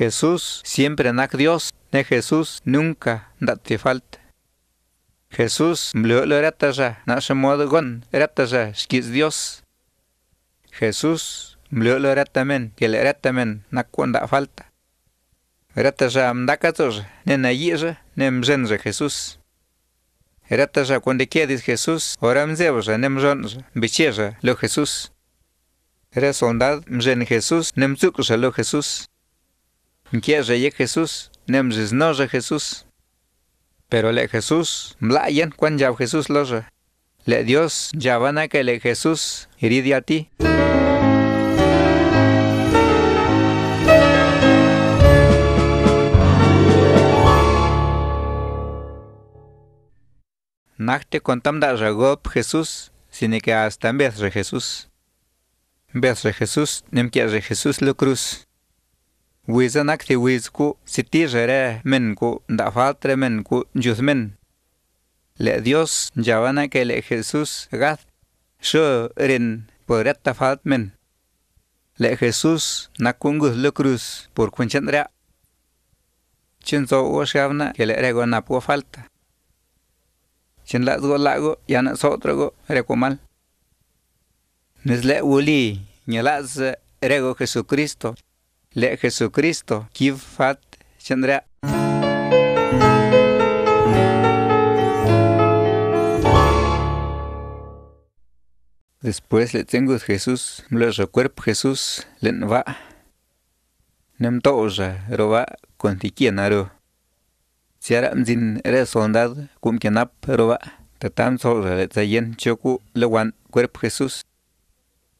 Jesús siempre nac Dios, ne Jesús nunca date falta. Jesús lo rataja, nace modo gon, retaja, skis Dios. Jesús lo ratamen, que le ratamen, na cuando falta. Rataja mdakator, ne nayija, nem mzenja Jesús. Rataja cuando quieres Jesús, ora mzevja, ne mjonja, bicheja, lo Jesús. Resondad mzen Jesús, ne mzukja lo Jesús. Quiere Jesús, nem no Jesús. Pero le Jesús, blayan cuan ya Jesús re. Le Dios, ya van a que le Jesús, iride a ti. Nachte contam da ragop Jesús, sine que hasta en vez de Jesús. Vez de Jesús, nem que Jesús lo cruz. Wiza nakti wizku sitijere menku ndafatre menku Le Dios Javana que le Jesús gaz men. Le Jesús nakungus le cruz por cuenchandra. Chinzo uoshavna que le rego falta. Chin lago yana uli rego Jesucristo le Jesucristo, kiv fat chandra. Después le tengo Jesús, le recuerpo Jesús, le va. Nem toja, roba Si ahora mzin eres soldado, cum rova, Te Tatam soja, le choku, le wan cuerpo Jesús.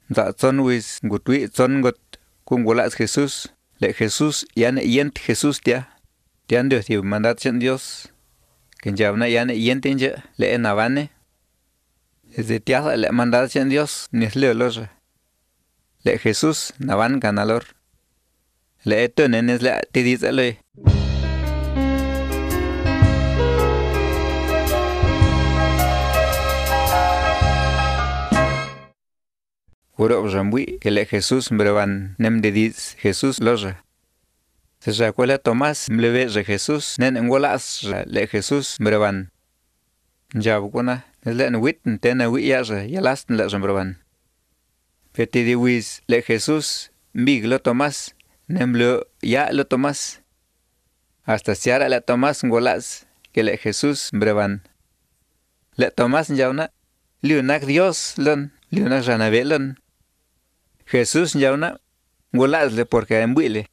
Da wis, son got, con golaz Jesús, le Jesús yan yent Jesús ya, ya Dios y mandat Dios, que ya una yan yent ya le enavane, desde tierra le mandat Dios ni es leo le Jesús navan ganalor, le eto nenes le le Uro jambui el Jesús mbrevan nem diz Jesús loja. Se jacuela Tomás mleve je Jesús nen engolas le Jesús mbrevan. el neslen witten tena wiyaja yalasn le jambrevan. Feti wis le Jesús mbig lo Tomás nem ya lo Tomás. Hasta siara le Tomás ngolas que le Jesús brevan. Le Tomás yauna liunak Dios lon liunak janabelon. Jesús una golazle porque en buile.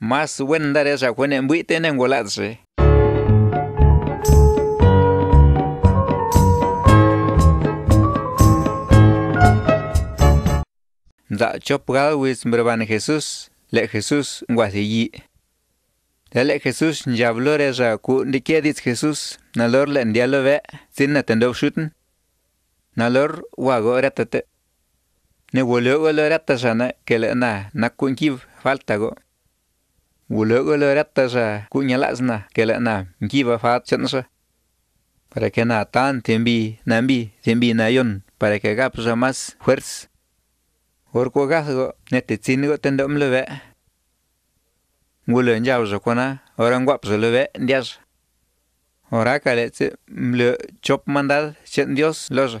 Más buen dar a buena en buite en golazle. Da chop wis pues, mbrban Jesús, le Jesús guasilli. Dale Jesús ya habló esa cu de qué dice Jesús, nalor le endialo ve, sin atender shuten. Nalor guagora tete. Ne wolo wolo ratta sana kele na na kunki falta go. Wolo wolo ratta sa kunya lazna kele na nki va fat chansa. Para que na tan tembi nambi tembi na yon para que gap sa mas fuerz. Orko gas go ne te tsin go tendo mlebe. Wolo njau zo kona orang gap zo lebe ndias. Ora kale tse mle chop mandal chen dios loja.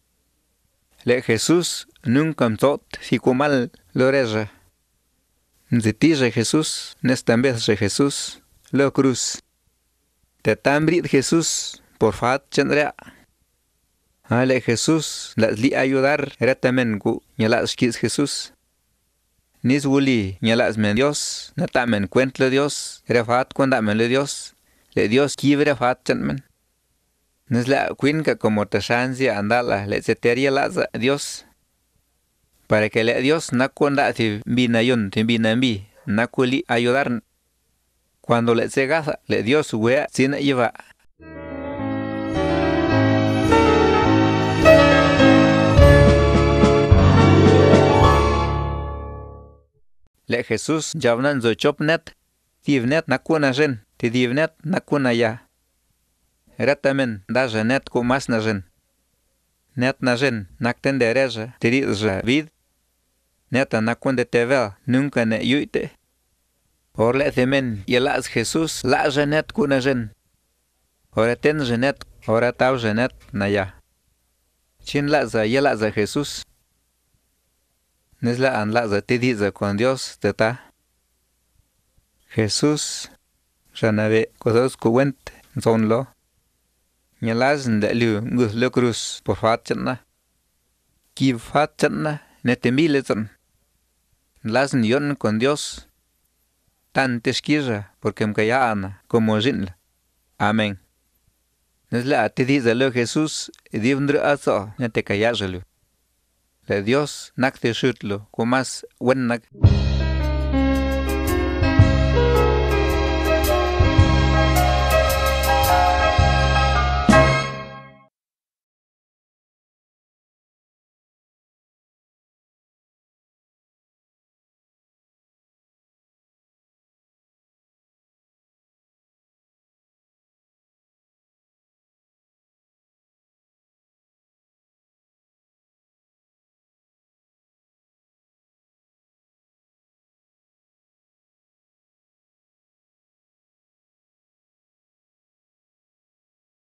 Le Jesús nunca tot si lo reja. De ti re Jesús, vez re Jesús, lo cruz. Te tambrit Jesús, por fat chandrea. Ale Jesús, las li ayudar, era gu, ñalas quis Jesús. Nis wuli, ñalas men Dios, natamen cuentle Dios, era refat cuandamen le Dios, le Dios kibre fat chandmen. Nesla cuinca como te sanzia andala, le setería la Dios. Para que le Dios na a ti binayon, ti na culi ayudar. Cuando le se gaza, le Dios wea sin llevar. Le Jesús javnan zochopnet, tivnet na kunajen, ti divnet na ya retamen daje net ku Net najin nakten dereja tidiza vid. Neta tevel nunca ne yuite. Porle yelaz y las Jesús la janet kunajin. Ora ten oratau ora naya. Chin laza y laza Jesús. Nesla an laza tidiza con Dios teta. Jesús, nave, kodos kuwent, zonlo ñalazn da lu ngus lo cruz por fatchna ki fatchna netemiletan lasen yon con Dios tan te tesquilla porque mkayana como jinla amén Nesla te dice lo Jesús divndr aso ya te le Dios nakte shutlo kumas wennak